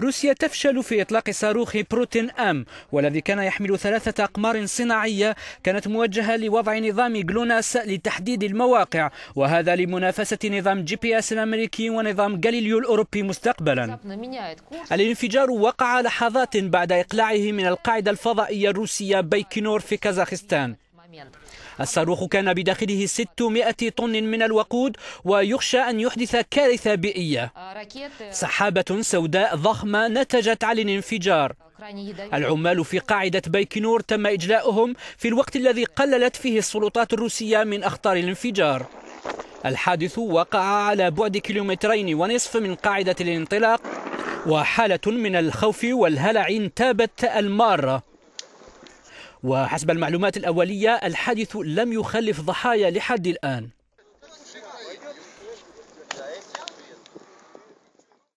روسيا تفشل في إطلاق صاروخ بروتين أم والذي كان يحمل ثلاثة أقمار صناعية كانت موجهة لوضع نظام جلوناس لتحديد المواقع وهذا لمنافسة نظام جي بي اس الأمريكي ونظام غاليليو الأوروبي مستقبلا الانفجار وقع لحظات بعد إقلاعه من القاعدة الفضائية الروسية بيكنور في كازاخستان الصاروخ كان بداخله 600 طن من الوقود ويخشى أن يحدث كارثة بيئية سحابة سوداء ضخمة نتجت عن الانفجار العمال في قاعدة بيكنور تم إجلاؤهم في الوقت الذي قللت فيه السلطات الروسية من أخطار الانفجار الحادث وقع على بعد كيلومترين ونصف من قاعدة الانطلاق وحالة من الخوف والهلع انتابت المارة وحسب المعلومات الأولية الحادث لم يخلف ضحايا لحد الآن